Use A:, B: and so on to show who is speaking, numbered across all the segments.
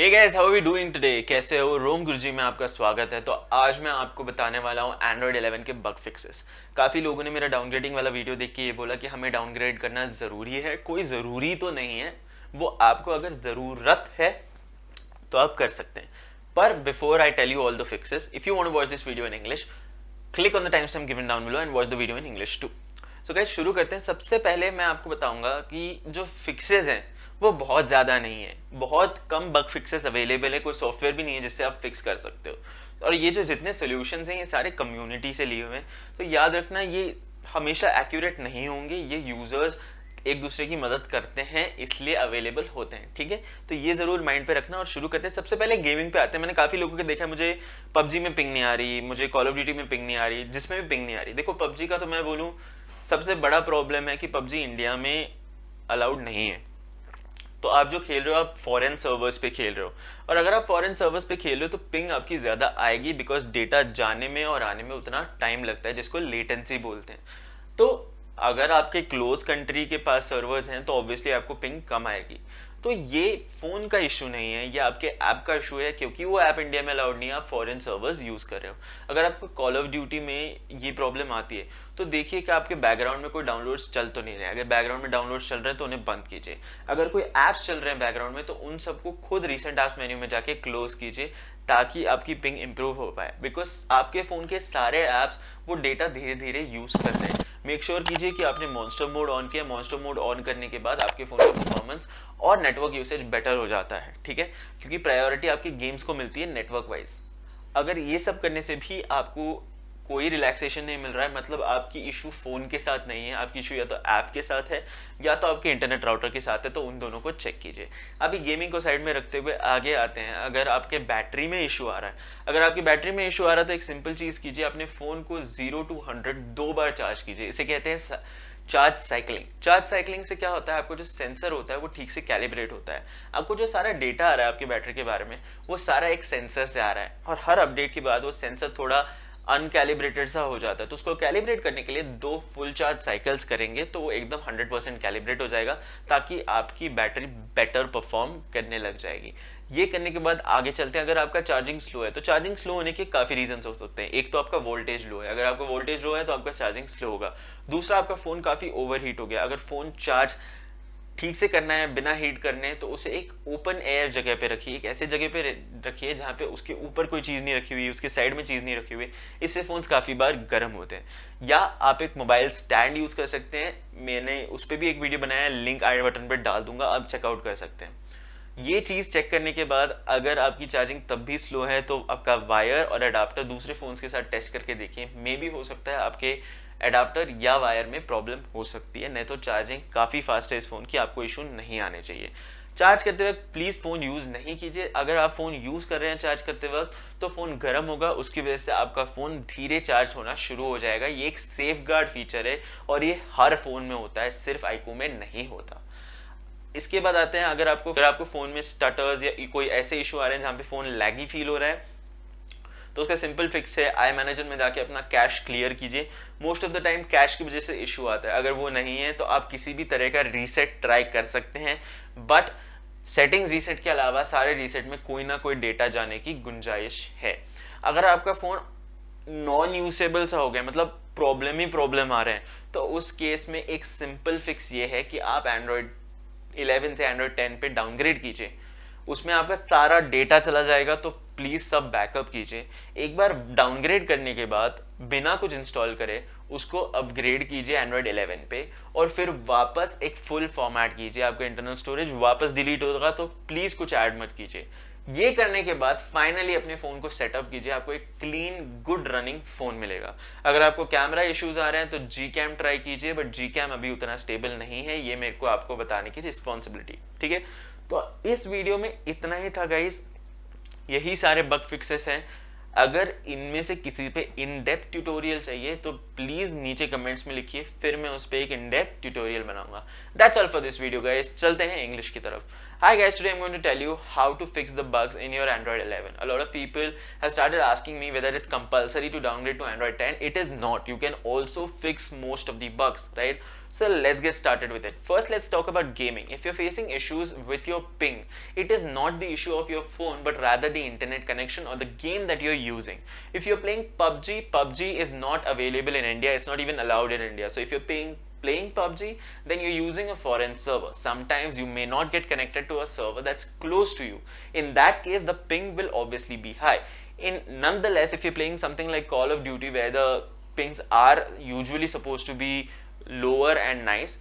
A: Hey guys how we doing today कैसे हो रोम गुरुजी में आपका स्वागत है तो आज मैं आपको बताने वाला हूँ एंड्रॉयड 11 के बग फिक्सेस काफ़ी लोगों ने मेरा डाउनग्रेडिंग वाला वीडियो देख के ये बोला कि हमें डाउनग्रेड करना ज़रूरी है कोई ज़रूरी तो नहीं है वो आपको अगर ज़रूरत है तो आप कर सकते हैं पर before I tell you all the fixes if you want watch this video in English click on the times time stamp given down below and watch the video in English too so guys शुरू करते हैं सबसे पहले मैं आपको बताऊंगा कि जो फिक्सेज हैं वो बहुत ज़्यादा नहीं है बहुत कम बग फिक्सेस अवेलेबल है कोई सॉफ्टवेयर भी नहीं है जिससे आप फिक्स कर सकते हो और ये जो जितने सोल्यूशन हैं ये सारे कम्युनिटी से लिए हुए हैं तो याद रखना ये हमेशा एक्यूरेट नहीं होंगे ये यूज़र्स एक दूसरे की मदद करते हैं इसलिए अवेलेबल होते हैं ठीक है तो ये जरूर माइंड पे रखना और शुरू करते हैं सबसे पहले गेमिंग पे आते हैं मैंने काफी लोगों के देखा मुझे पबजी में पिंग नहीं आ रही मुझे कॉल ऑफ ड्यूटी में पिंग नहीं आ रही जिसमें भी पिंग नहीं आ रही देखो पबजी का तो मैं बोलूँ सबसे बड़ा प्रॉब्लम है कि पबजी इंडिया में अलाउड नहीं है तो आप जो खेल रहे हो आप फॉरेन सर्वर्स पे खेल रहे हो और अगर आप फॉरेन सर्वर्स पे खेल रहे हो तो पिंग आपकी ज़्यादा आएगी बिकॉज डेटा जाने में और आने में उतना टाइम लगता है जिसको लेटेंसी बोलते हैं तो अगर आपके क्लोज कंट्री के पास सर्वर्स हैं तो ऑब्वियसली आपको पिंग कम आएगी तो ये फ़ोन का इशू नहीं है ये आपके ऐप का इशू है क्योंकि वो ऐप इंडिया में अलाउड नहीं है आप फॉरेन सर्वर्स यूज़ कर रहे हो अगर आपको कॉल ऑफ ड्यूटी में ये प्रॉब्लम आती है तो देखिए कि आपके बैकग्राउंड में कोई डाउनलोड्स चल तो नहीं रहे अगर बैकग्राउंड में डाउनलोड्स चल रहे हैं तो उन्हें बंद कीजिए अगर कोई ऐप्स चल रहे हैं बैकग्राउंड में तो उन सबको खुद रिसेंट ऐप्स मेन्यू में जाके क्लोज कीजिए ताकि आपकी पिंग इंप्रूव हो पाए बिकॉज आपके फ़ोन के सारे ऐप्स वो डेटा धीरे धीरे यूज़ कर रहे हैं मेक श्योर कीजिए कि आपने मॉन्स्टर मोड ऑन किया मॉन्स्टर मोड ऑन करने के बाद आपके फ़ोन का परफॉर्मेंस और नेटवर्क यूसेज बेटर हो जाता है ठीक है क्योंकि प्रायोरिटी आपकी गेम्स को मिलती है नेटवर्क वाइज अगर ये सब करने से भी आपको कोई रिलैक्सेशन नहीं मिल रहा है मतलब आपकी इशू फ़ोन के साथ नहीं है आपकी इशू या तो ऐप के साथ है या तो आपके इंटरनेट राउटर के साथ है तो उन दोनों को चेक कीजिए अभी गेमिंग को साइड में रखते हुए आगे आते हैं अगर आपके बैटरी में इशू आ रहा है अगर आपकी बैटरी में इशू आ रहा है तो एक सिंपल चीज़ कीजिए अपने फ़ोन को ज़ीरो टू हंड्रेड दो बार चार्ज कीजिए इसे कहते हैं चार्ज साइकिलिंग चार्ज साइकिलिंग से क्या होता है आपको जो सेंसर होता है वो ठीक से कैलिब्रेट होता है आपको जो सारा डेटा आ रहा है आपकी बैटरी के बारे में वो सारा एक सेंसर से आ रहा है और हर अपडेट के बाद वो सेंसर थोड़ा अनकैलिब्रेटेड सा हो जाता है तो उसको कैलिब्रेट करने के लिए दो फुल चार्ज साइकिल्स करेंगे तो वो एकदम 100 परसेंट कैलिब्रेट हो जाएगा ताकि आपकी बैटरी बेटर परफॉर्म करने लग जाएगी ये करने के बाद आगे चलते हैं अगर आपका चार्जिंग स्लो है तो चार्जिंग स्लो होने के काफ़ी रीजन हो सकते हैं एक तो आपका वोल्टेज लो है अगर आपका वोल्टेज लो है तो आपका चार्जिंग स्लो होगा दूसरा आपका फ़ोन काफ़ी ओवर हीट हो गया अगर फ़ोन चार्ज ठीक से करना है बिना हीट करने है, तो उसे एक ओपन एयर जगह पे रखिए एक ऐसे जगह पे रखिए जहाँ पे उसके ऊपर कोई चीज़ नहीं रखी हुई उसके साइड में चीज़ नहीं रखी हुई इससे फ़ोन्स काफ़ी बार गर्म होते हैं या आप एक मोबाइल स्टैंड यूज़ कर सकते हैं मैंने उस पर भी एक वीडियो बनाया है लिंक आई बटन पर डाल दूंगा आप चेकआउट कर सकते हैं ये चीज़ चेक करने के बाद अगर आपकी चार्जिंग तब भी स्लो है तो आपका वायर और अडाप्टर दूसरे फ़ोन्स के साथ टेस्ट करके देखिए मे भी हो सकता है आपके अडाप्टर या वायर में प्रॉब्लम हो सकती है नहीं तो चार्जिंग काफ़ी फास्ट है इस फ़ोन की आपको इशू नहीं आने चाहिए चार्ज करते वक्त प्लीज़ फ़ोन यूज़ नहीं कीजिए अगर आप फ़ोन यूज़ कर रहे हैं चार्ज करते वक्त तो फ़ोन गर्म होगा उसकी वजह से आपका फ़ोन धीरे चार्ज होना शुरू हो जाएगा ये एक सेफ गार्ड फीचर है और ये हर फ़ोन में होता है सिर्फ आईकू में नहीं होता इसके बाद आते हैं अगर आपको अगर आपको फ़ोन में स्टटर्स या कोई ऐसे इशू आ रहे हैं जहाँ पे फ़ोन लैगी फील हो रहा है तो उसका सिंपल फिक्स है आई मैनेजर में जाके अपना कैश क्लियर कीजिए most of the time cache की वजह से इशू आता है अगर वो नहीं है तो आप किसी भी तरह का रीसेट ट्राई कर सकते हैं बट सेटिंग्स रीसेट के अलावा सारे रीसेट में कोई ना कोई डेटा जाने की गुंजाइश है अगर आपका फ़ोन नॉन यूसेबल सा हो गया मतलब प्रॉब्लम ही प्रॉब्लम आ रहे हैं तो उस केस में एक सिंपल फिक्स ये है कि आप एंड्रॉयड 11 से एंड्रॉयड 10 पे डाउनग्रेड कीजिए उसमें आपका सारा डेटा चला जाएगा तो प्लीज़ सब बैकअप कीजिए एक बार डाउनग्रेड करने के बाद बिना कुछ इंस्टॉल करे उसको अपग्रेड कीजिए एंड्रॉयड 11 पे और फिर वापस एक फुल फॉर्मेट कीजिए आपका इंटरनल स्टोरेज वापस डिलीट होगा तो प्लीज़ कुछ ऐड मत कीजिए ये करने के बाद फाइनली अपने फोन को सेटअप कीजिए आपको एक क्लीन गुड रनिंग फोन मिलेगा अगर आपको कैमरा इश्यूज आ रहे हैं तो जी कैम ट्राई कीजिए बट जी कैम अभी उतना स्टेबल नहीं है ये मेरे को आपको बताने की रिस्पॉन्सिबिलिटी ठीक है तो इस वीडियो में इतना ही था गाइज यही सारे बग फिक्सेस हैं अगर इनमें से किसी पे इन डेप्थ ट्यूटोरियल चाहिए तो प्लीज नीचे कमेंट्स में लिखिए फिर मैं उस पर एक इन डेप्थ ट्यूटोरियल बनाऊंगा that's all for this video guys चलते हैं इंग्लिश की तरफ hi guys today I am to tell you how to fix the bugs in your Android 11 a lot of people have started asking me whether it's compulsory to downgrade to Android 10 it is not you can also fix most of the bugs right So let's get started with it. First, let's talk about gaming. If you're facing issues with your ping, it is not the issue of your phone, but rather the internet connection or the game that you're using. If you're playing PUBG, PUBG is not available in India. It's not even allowed in India. So if you're playing playing PUBG, then you're using a foreign server. Sometimes you may not get connected to a server that's close to you. In that case, the ping will obviously be high. In nonetheless, if you're playing something like Call of Duty where the pings are usually supposed to be lower and nice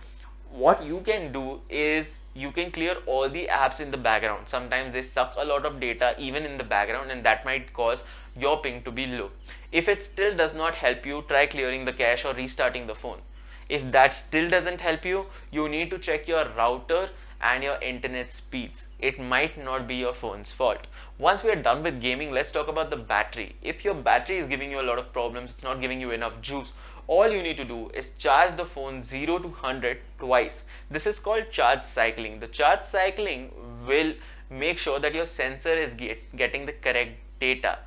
A: what you can do is you can clear all the apps in the background sometimes they suck a lot of data even in the background and that might cause your ping to be low if it still does not help you try clearing the cache or restarting the phone if that still doesn't help you you need to check your router and your internet speeds it might not be your phone's fault once we are done with gaming let's talk about the battery if your battery is giving you a lot of problems it's not giving you enough juice all you need to do is charge the phone 0 to 100 twice. This is called charge cycling. The charge cycling will make sure that your sensor is get, getting the correct data,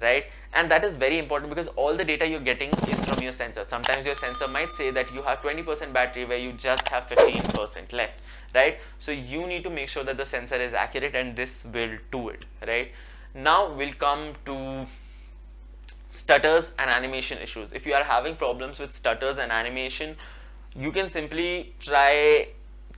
A: right? And that is very important because all the data you're getting is from your sensor. Sometimes your sensor might say that you have 20% battery where you just have 15% left, right? So you need to make sure that the sensor is accurate and this will do it, right? Now we'll come to stutters and animation issues if you are having problems with stutters and animation you can simply try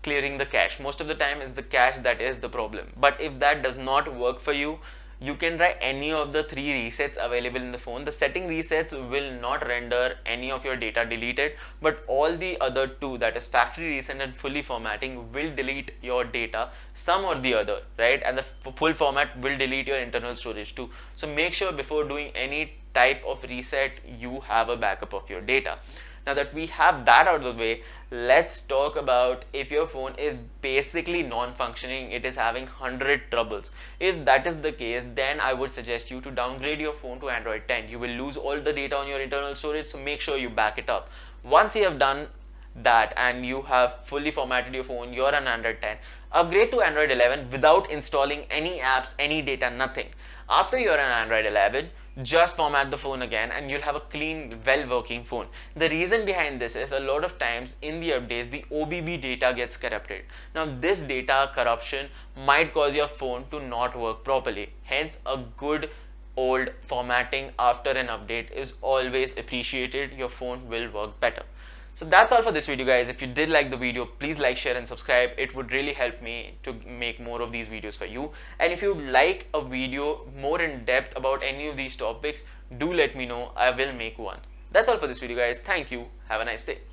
A: clearing the cache most of the time it's the cache that is the problem but if that does not work for you you can try any of the three resets available in the phone the setting resets will not render any of your data deleted but all the other two that is factory reset and fully formatting will delete your data some or the other right and the full format will delete your internal storage too so make sure before doing any type of reset you have a backup of your data now that we have that out of the way let's talk about if your phone is basically non-functioning it is having 100 troubles if that is the case then i would suggest you to downgrade your phone to android 10 you will lose all the data on your internal storage so make sure you back it up once you have done that and you have fully formatted your phone you're on android 10 upgrade to android 11 without installing any apps any data nothing after you're on android 11 Mm. just format the phone again and you'll have a clean well working phone the reason behind this is a lot of times in the updates the obb data gets corrupted now this data corruption might cause your phone to not work properly hence a good old formatting after an update is always appreciated your phone will work better so that's all for this video guys. If you did like the video, please like, share and subscribe. It would really help me to make more of these videos for you. And if you like a video more in depth about any of these topics, do let me know. I will make one. That's all for this video guys. Thank you. Have a nice day.